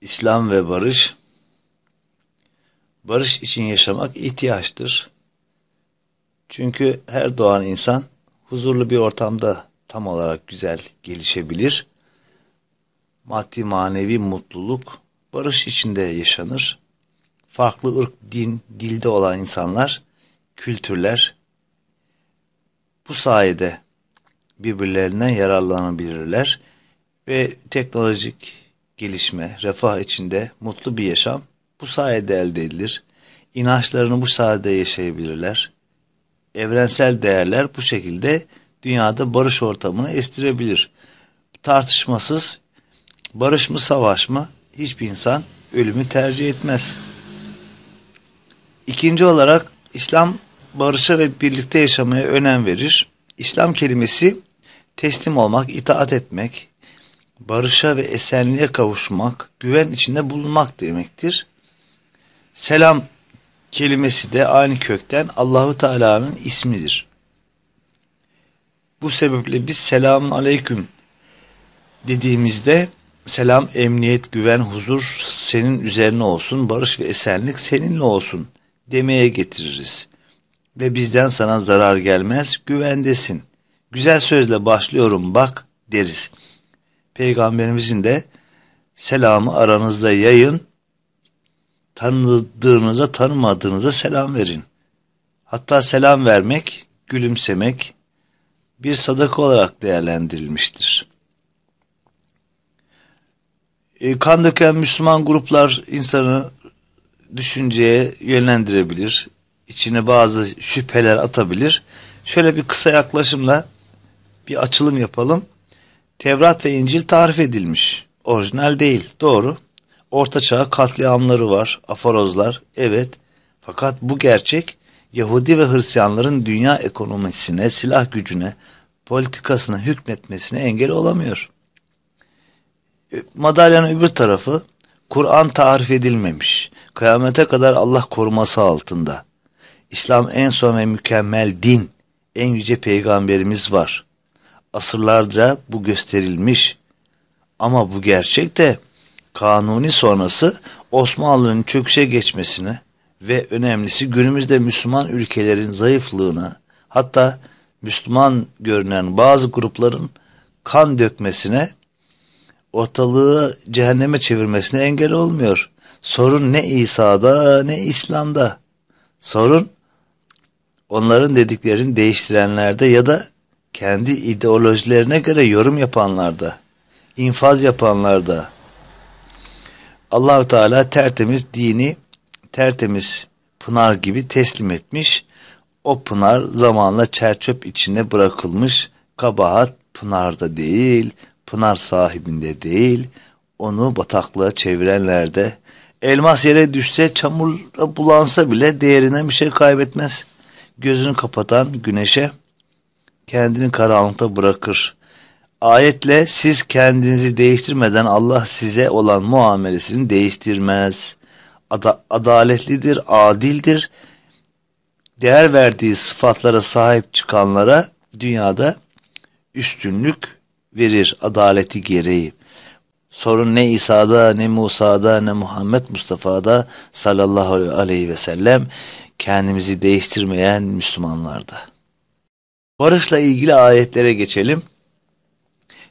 İslam ve barış barış için yaşamak ihtiyaçtır. Çünkü her doğan insan huzurlu bir ortamda tam olarak güzel gelişebilir. Maddi manevi mutluluk barış içinde yaşanır. Farklı ırk, din, dilde olan insanlar, kültürler bu sayede birbirlerinden yararlanabilirler ve teknolojik gelişme, refah içinde mutlu bir yaşam bu sayede elde edilir. İnançlarını bu sayede yaşayabilirler. Evrensel değerler bu şekilde dünyada barış ortamını estirebilir. Tartışmasız barış mı savaş mı hiçbir insan ölümü tercih etmez. İkinci olarak İslam barışa ve birlikte yaşamaya önem verir. İslam kelimesi teslim olmak, itaat etmek, barışa ve esenliğe kavuşmak, güven içinde bulunmak demektir. Selam kelimesi de aynı kökten Allahu Teala'nın ismidir. Bu sebeple biz selamun aleyküm dediğimizde selam, emniyet, güven, huzur senin üzerine olsun, barış ve esenlik seninle olsun demeye getiririz. Ve bizden sana zarar gelmez, güvendesin. Güzel sözle başlıyorum bak deriz.'' Peygamberimizin de selamı aranızda yayın. Tanıdığınıza tanımadığınıza selam verin. Hatta selam vermek, gülümsemek bir sadaka olarak değerlendirilmiştir. E, kan döken Müslüman gruplar insanı düşünceye yönlendirebilir. İçine bazı şüpheler atabilir. Şöyle bir kısa yaklaşımla bir açılım yapalım. Tevrat ve İncil tarif edilmiş. Orijinal değil. Doğru. Orta çağ katliamları var. Afarozlar. Evet. Fakat bu gerçek Yahudi ve Hristiyanların dünya ekonomisine, silah gücüne, politikasına hükmetmesine engel olamıyor. E, madalyanın öbür tarafı Kur'an tarif edilmemiş. Kıyamete kadar Allah koruması altında. İslam en son ve mükemmel din. En yüce peygamberimiz var asırlarca bu gösterilmiş. Ama bu gerçek de kanuni sonrası Osmanlı'nın çöküşe geçmesine ve önemlisi günümüzde Müslüman ülkelerin zayıflığına hatta Müslüman görünen bazı grupların kan dökmesine ortalığı cehenneme çevirmesine engel olmuyor. Sorun ne İsa'da ne İslam'da. Sorun onların dediklerini değiştirenlerde ya da kendi ideolojilerine göre yorum yapanlarda, infaz yapanlarda Allahu Teala tertemiz dini tertemiz pınar gibi teslim etmiş. O pınar zamanla çerçöp içine bırakılmış. Kabahat pınarda değil, pınar sahibinde değil, onu bataklığa çevirenlerde. Elmas yere düşse, çamura bulansa bile değerinden bir şey kaybetmez. Gözünü kapatan güneşe kendini karanlıkta bırakır. Ayetle siz kendinizi değiştirmeden Allah size olan muamelesini değiştirmez. Ada adaletlidir, adildir. Değer verdiği sıfatlara sahip çıkanlara dünyada üstünlük verir adaleti gereği. Sorun ne İsa'da, ne Musa'da, ne Muhammed Mustafa'da sallallahu aleyhi ve sellem kendimizi değiştirmeyen Müslümanlarda. Barışla ilgili ayetlere geçelim.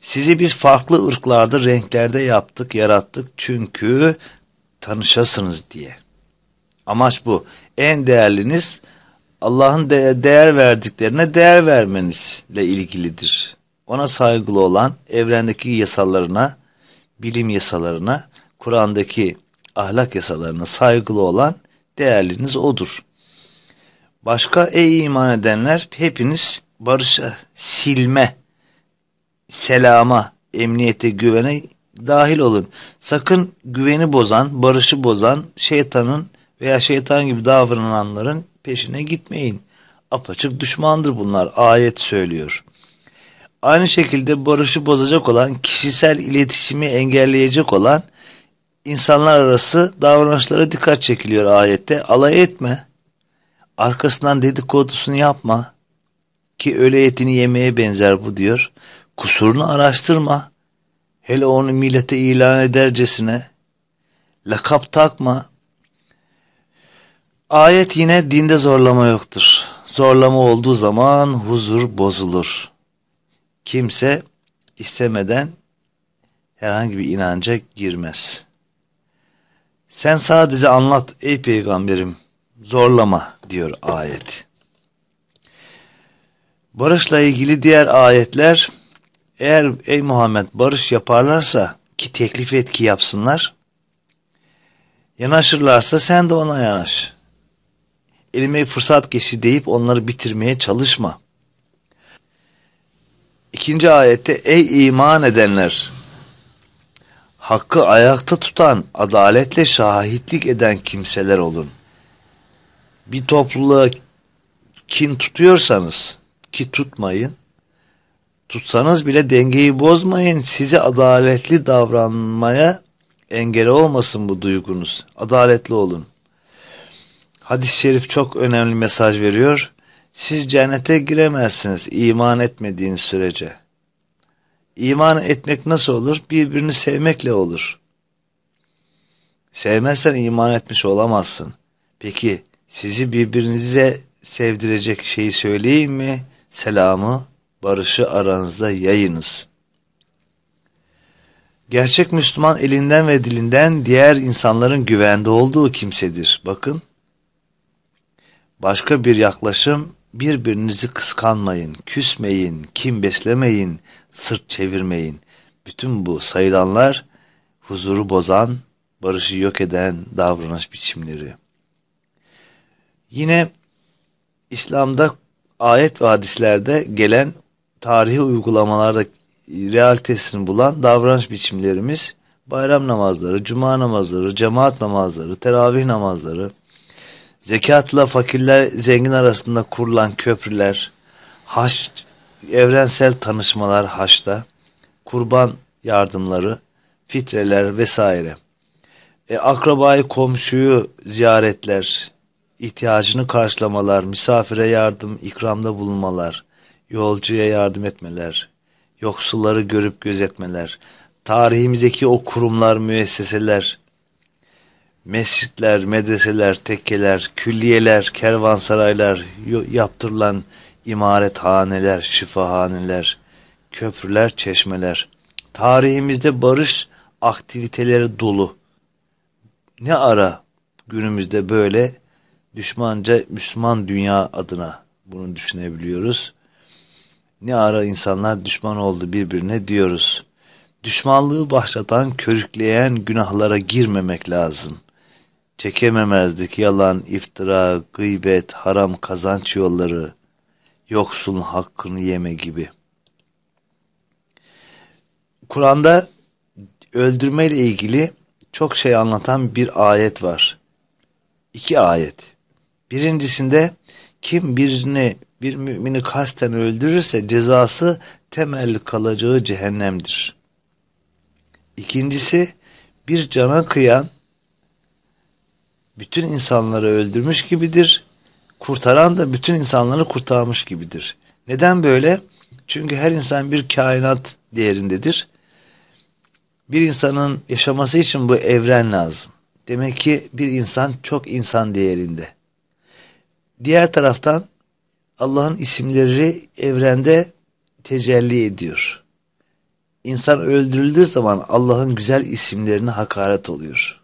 Sizi biz farklı ırklarda, renklerde yaptık, yarattık çünkü tanışasınız diye. Amaç bu. En değerliniz Allah'ın de değer verdiklerine değer vermenizle ilgilidir. Ona saygılı olan evrendeki yasalarına, bilim yasalarına, Kur'an'daki ahlak yasalarına saygılı olan değerliniz odur. Başka ey iman edenler hepiniz barışa, silme, selama, emniyete, güvene dahil olun. Sakın güveni bozan, barışı bozan şeytanın veya şeytan gibi davrananların peşine gitmeyin. Apaçık düşmandır bunlar. Ayet söylüyor. Aynı şekilde barışı bozacak olan, kişisel iletişimi engelleyecek olan insanlar arası davranışlara dikkat çekiliyor ayette. Alay etme. Arkasından dedikodusunu yapma ki öyle etini yemeye benzer bu diyor. Kusurunu araştırma. Hele onu millete ilan edercesine. Lakap takma. Ayet yine dinde zorlama yoktur. Zorlama olduğu zaman huzur bozulur. Kimse istemeden herhangi bir inanca girmez. Sen sadece anlat ey peygamberim zorlama diyor ayet. Barışla ilgili diğer ayetler eğer ey Muhammed barış yaparlarsa ki teklif et ki yapsınlar yanaşırlarsa sen de ona yanaş. Elime fırsat geçti deyip onları bitirmeye çalışma. İkinci ayette ey iman edenler hakkı ayakta tutan, adaletle şahitlik eden kimseler olun. Bir topluluğa kin tutuyorsanız ki tutmayın. Tutsanız bile dengeyi bozmayın. sizi adaletli davranmaya engel olmasın bu duygunuz. Adaletli olun. Hadis-i şerif çok önemli mesaj veriyor. Siz cennete giremezsiniz iman etmediğiniz sürece. İman etmek nasıl olur? Birbirini sevmekle olur. Sevmezsen iman etmiş olamazsın. Peki sizi birbirinize sevdirecek şeyi söyleyeyim mi? selamı, barışı aranızda yayınız. Gerçek Müslüman elinden ve dilinden diğer insanların güvende olduğu kimsedir. Bakın. Başka bir yaklaşım birbirinizi kıskanmayın, küsmeyin, kim beslemeyin, sırt çevirmeyin. Bütün bu sayılanlar huzuru bozan, barışı yok eden davranış biçimleri. Yine İslam'da ayet ve hadislerde gelen tarihi uygulamalarda realitesini bulan davranış biçimlerimiz bayram namazları, cuma namazları, cemaat namazları, teravih namazları, zekatla fakirler zengin arasında kurulan köprüler, haç, evrensel tanışmalar haşta, kurban yardımları, fitreler vesaire. E, akrabayı, komşuyu ziyaretler, ihtiyacını karşılamalar, misafire yardım, ikramda bulunmalar, yolcuya yardım etmeler, yoksulları görüp gözetmeler, tarihimizdeki o kurumlar, müesseseler, mescitler, medreseler, tekkeler, külliyeler, kervansaraylar, yaptırılan imarethaneler, şifahaneler, köprüler, çeşmeler. Tarihimizde barış aktiviteleri dolu. Ne ara günümüzde böyle düşmanca Müslüman dünya adına bunu düşünebiliyoruz. Ne ara insanlar düşman oldu birbirine diyoruz. Düşmanlığı başlatan, körükleyen günahlara girmemek lazım. Çekememezdik yalan, iftira, gıybet, haram kazanç yolları, yoksul hakkını yeme gibi. Kur'an'da öldürme ile ilgili çok şey anlatan bir ayet var. İki ayet. Birincisinde kim birini bir mümini kasten öldürürse cezası temel kalacağı cehennemdir. İkincisi bir cana kıyan bütün insanları öldürmüş gibidir. Kurtaran da bütün insanları kurtarmış gibidir. Neden böyle? Çünkü her insan bir kainat değerindedir. Bir insanın yaşaması için bu evren lazım. Demek ki bir insan çok insan değerinde. Diğer taraftan Allah'ın isimleri evrende tecelli ediyor. İnsan öldürüldüğü zaman Allah'ın güzel isimlerine hakaret oluyor.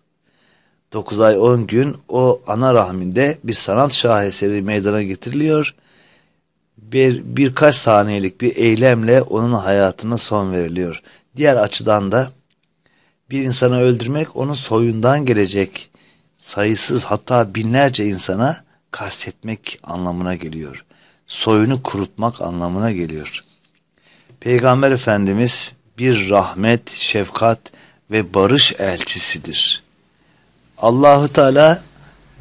9 ay 10 gün o ana rahminde bir sanat şaheseri meydana getiriliyor. Bir, birkaç saniyelik bir eylemle onun hayatına son veriliyor. Diğer açıdan da bir insanı öldürmek onun soyundan gelecek sayısız hatta binlerce insana kastetmek anlamına geliyor. Soyunu kurutmak anlamına geliyor. Peygamber Efendimiz bir rahmet, şefkat ve barış elçisidir. Allahu Teala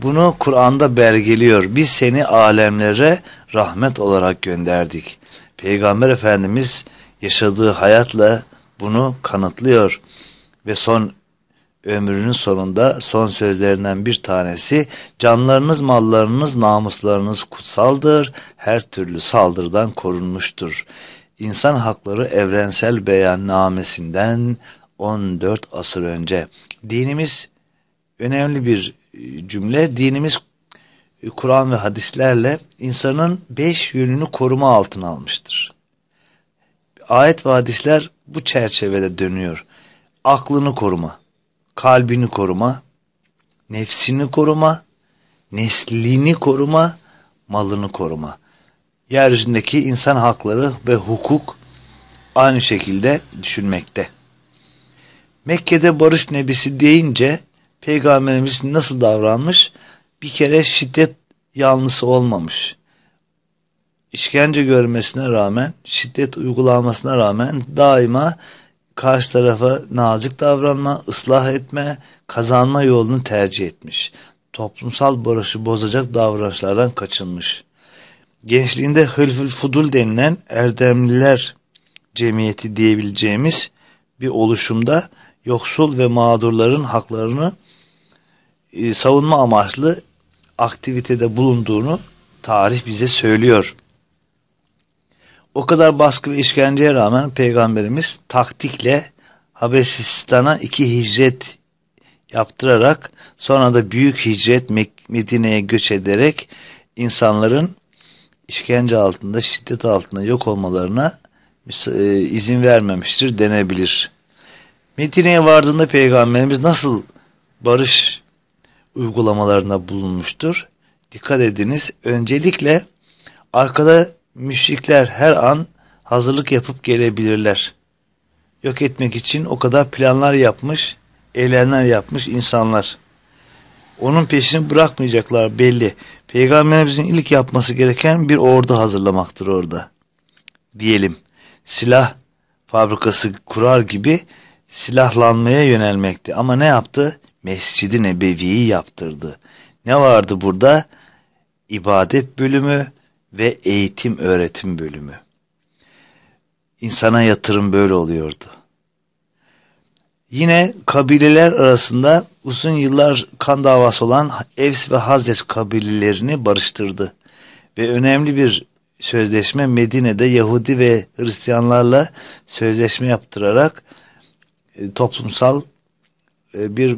bunu Kur'an'da belgeliyor. Biz seni alemlere rahmet olarak gönderdik. Peygamber Efendimiz yaşadığı hayatla bunu kanıtlıyor. Ve son ömrünün sonunda son sözlerinden bir tanesi canlarınız, mallarınız, namuslarınız kutsaldır, her türlü saldırıdan korunmuştur. İnsan Hakları Evrensel Beyannamesi'nden 14 asır önce. Dinimiz önemli bir e, cümle. Dinimiz e, Kur'an ve hadislerle insanın beş yönünü koruma altına almıştır. Ayet ve hadisler bu çerçevede dönüyor. Aklını koruma kalbini koruma, nefsini koruma, neslini koruma, malını koruma. Yeryüzündeki insan hakları ve hukuk aynı şekilde düşünmekte. Mekke'de barış nebisi deyince peygamberimiz nasıl davranmış? Bir kere şiddet yanlısı olmamış. İşkence görmesine rağmen, şiddet uygulanmasına rağmen daima karşı tarafa nazik davranma, ıslah etme, kazanma yolunu tercih etmiş. Toplumsal barışı bozacak davranışlardan kaçınmış. Gençliğinde hılfül fudul denilen erdemliler cemiyeti diyebileceğimiz bir oluşumda yoksul ve mağdurların haklarını e, savunma amaçlı aktivitede bulunduğunu tarih bize söylüyor. O kadar baskı ve işkenceye rağmen peygamberimiz taktikle Habeşistan'a iki hicret yaptırarak sonra da büyük hicret Medine'ye göç ederek insanların işkence altında, şiddet altında yok olmalarına e, izin vermemiştir denebilir. Medine'ye vardığında peygamberimiz nasıl barış uygulamalarına bulunmuştur? Dikkat ediniz. Öncelikle arkada müşrikler her an hazırlık yapıp gelebilirler. Yok etmek için o kadar planlar yapmış, eylemler yapmış insanlar. Onun peşini bırakmayacaklar belli. Peygamberimizin ilk yapması gereken bir ordu hazırlamaktır orada. Diyelim silah fabrikası kurar gibi silahlanmaya yönelmekti. Ama ne yaptı? Mescidi Nebevi'yi yaptırdı. Ne vardı burada? İbadet bölümü, ve eğitim öğretim bölümü. İnsana yatırım böyle oluyordu. Yine kabileler arasında uzun yıllar kan davası olan Evs ve Hazdes kabilelerini barıştırdı. Ve önemli bir sözleşme Medine'de Yahudi ve Hristiyanlarla sözleşme yaptırarak e, toplumsal e, bir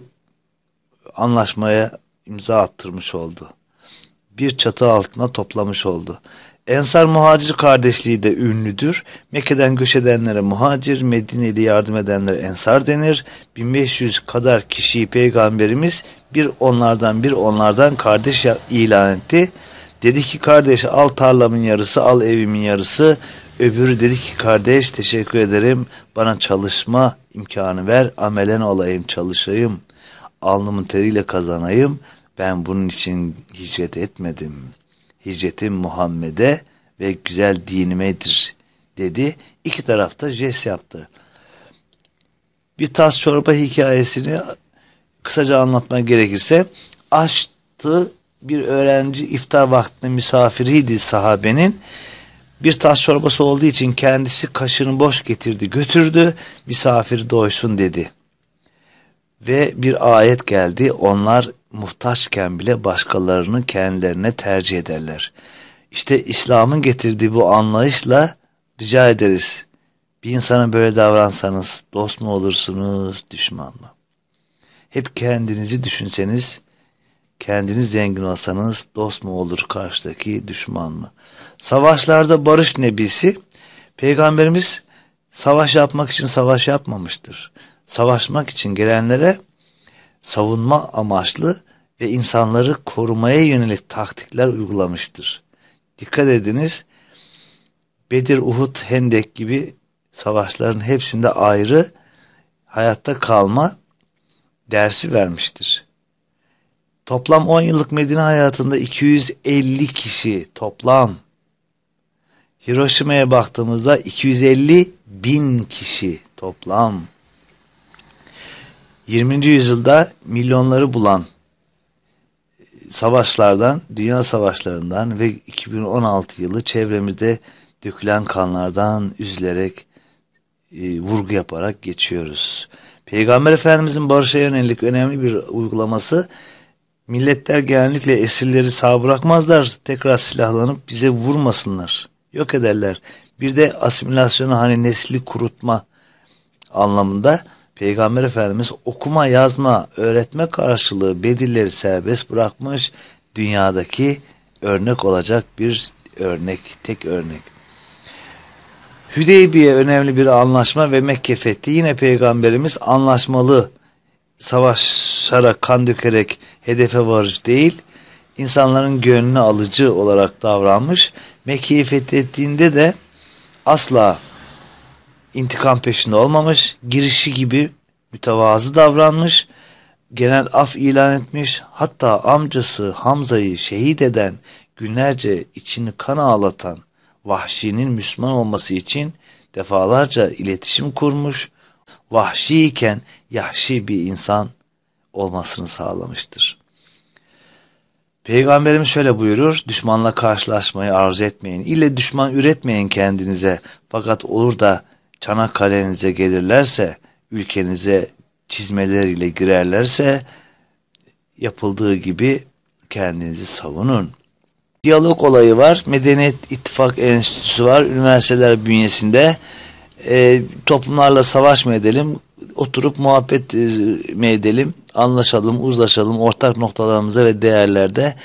anlaşmaya imza attırmış oldu bir çatı altına toplamış oldu. Ensar muhacir kardeşliği de ünlüdür. Mekke'den göç edenlere muhacir, Medine'li yardım edenlere ensar denir. 1500 kadar kişiyi peygamberimiz bir onlardan bir onlardan kardeş ilan etti. Dedi ki kardeş al tarlamın yarısı al evimin yarısı. Öbürü dedi ki kardeş teşekkür ederim bana çalışma imkanı ver amelen olayım çalışayım. Alnımın teriyle kazanayım ben bunun için hicret etmedim. Hicretim Muhammed'e ve güzel dinimedir dedi. İki tarafta jest yaptı. Bir tas çorba hikayesini kısaca anlatmak gerekirse açtı bir öğrenci iftar vaktinde misafiriydi sahabenin. Bir tas çorbası olduğu için kendisi kaşını boş getirdi götürdü misafir doysun dedi. Ve bir ayet geldi. Onlar muhtaçken bile başkalarını kendilerine tercih ederler. İşte İslam'ın getirdiği bu anlayışla rica ederiz. Bir insana böyle davransanız dost mu olursunuz, düşman mı? Hep kendinizi düşünseniz, kendiniz zengin olsanız dost mu olur karşıdaki düşman mı? Savaşlarda barış nebisi, peygamberimiz savaş yapmak için savaş yapmamıştır savaşmak için gelenlere savunma amaçlı ve insanları korumaya yönelik taktikler uygulamıştır. Dikkat ediniz Bedir, Uhud, Hendek gibi savaşların hepsinde ayrı hayatta kalma dersi vermiştir. Toplam 10 yıllık Medine hayatında 250 kişi toplam. Hiroşima'ya baktığımızda 250 bin kişi toplam. 20. yüzyılda milyonları bulan e, savaşlardan, dünya savaşlarından ve 2016 yılı çevremizde dökülen kanlardan üzülerek, e, vurgu yaparak geçiyoruz. Peygamber Efendimizin barışa yönelik önemli bir uygulaması milletler genellikle esirleri sağ bırakmazlar. Tekrar silahlanıp bize vurmasınlar. Yok ederler. Bir de asimilasyonu hani nesli kurutma anlamında Peygamber Efendimiz okuma yazma öğretme karşılığı bedirleri serbest bırakmış dünyadaki örnek olacak bir örnek, tek örnek. Hüdeybiye önemli bir anlaşma ve Mekke fethi. Yine Peygamberimiz anlaşmalı savaşarak, kan dökerek hedefe varış değil, insanların gönlünü alıcı olarak davranmış. Mekke'yi fethettiğinde de asla intikam peşinde olmamış, girişi gibi mütevazı davranmış, genel af ilan etmiş, hatta amcası Hamza'yı şehit eden, günlerce içini kan ağlatan Vahşi'nin Müslüman olması için defalarca iletişim kurmuş, vahşi iken yahşi bir insan olmasını sağlamıştır. Peygamberimiz şöyle buyurur, düşmanla karşılaşmayı arzu etmeyin, ile düşman üretmeyin kendinize, fakat olur da Çanakkale'nize gelirlerse, ülkenize çizmeleriyle girerlerse yapıldığı gibi kendinizi savunun. Diyalog olayı var, Medeniyet İttifak Enstitüsü var, üniversiteler bünyesinde e, toplumlarla savaş edelim, oturup muhabbet e, mi edelim, anlaşalım, uzlaşalım ortak noktalarımıza ve değerlerde.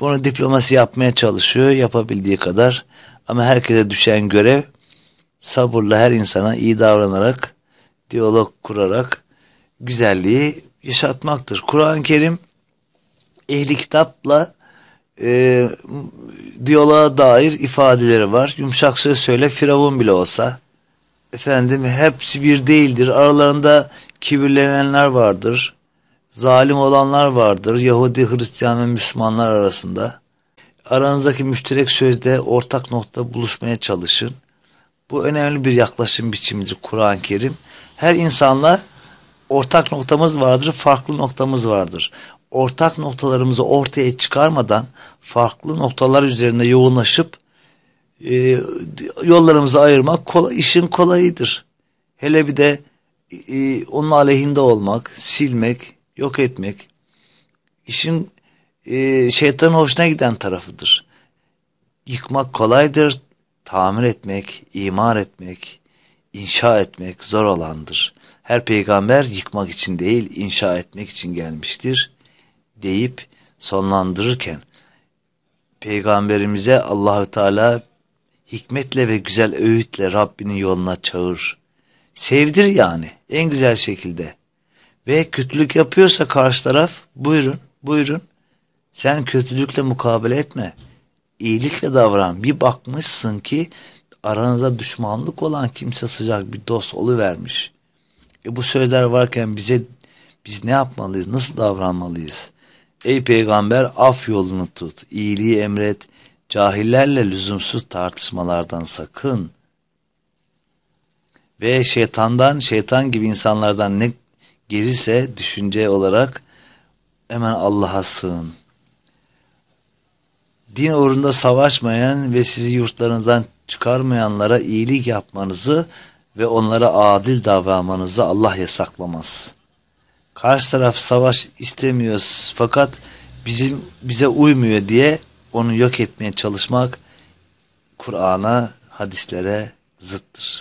Bunu diplomasi yapmaya çalışıyor yapabildiği kadar ama herkese düşen görev sabırla her insana iyi davranarak, diyalog kurarak güzelliği yaşatmaktır. Kur'an-ı Kerim ehli kitapla e, diyaloğa dair ifadeleri var. Yumuşak söz söyle firavun bile olsa. Efendim hepsi bir değildir. Aralarında kibirlenenler vardır. Zalim olanlar vardır. Yahudi, Hristiyan ve Müslümanlar arasında. Aranızdaki müşterek sözde ortak nokta buluşmaya çalışın. Bu önemli bir yaklaşım biçimidir Kur'an-ı Kerim. Her insanla ortak noktamız vardır, farklı noktamız vardır. Ortak noktalarımızı ortaya çıkarmadan farklı noktalar üzerinde yoğunlaşıp e, yollarımızı ayırmak kolay, işin kolayıdır. Hele bir de e, onun aleyhinde olmak, silmek, yok etmek işin e, şeytanın hoşuna giden tarafıdır. Yıkmak kolaydır, tamir etmek, imar etmek, inşa etmek zor olandır. Her peygamber yıkmak için değil, inşa etmek için gelmiştir deyip sonlandırırken peygamberimize Allahü Teala hikmetle ve güzel öğütle Rabbinin yoluna çağır. Sevdir yani en güzel şekilde. Ve kötülük yapıyorsa karşı taraf buyurun, buyurun. Sen kötülükle mukabele etme iyilikle davran. Bir bakmışsın ki aranızda düşmanlık olan kimse sıcak bir dost oluvermiş. E bu sözler varken bize biz ne yapmalıyız? Nasıl davranmalıyız? Ey peygamber af yolunu tut. iyiliği emret. Cahillerle lüzumsuz tartışmalardan sakın. Ve şeytandan, şeytan gibi insanlardan ne gelirse düşünce olarak hemen Allah'a sığın din uğrunda savaşmayan ve sizi yurtlarınızdan çıkarmayanlara iyilik yapmanızı ve onlara adil davranmanızı Allah yasaklamaz. Karşı taraf savaş istemiyoruz fakat bizim bize uymuyor diye onu yok etmeye çalışmak Kur'an'a, hadislere zıttır.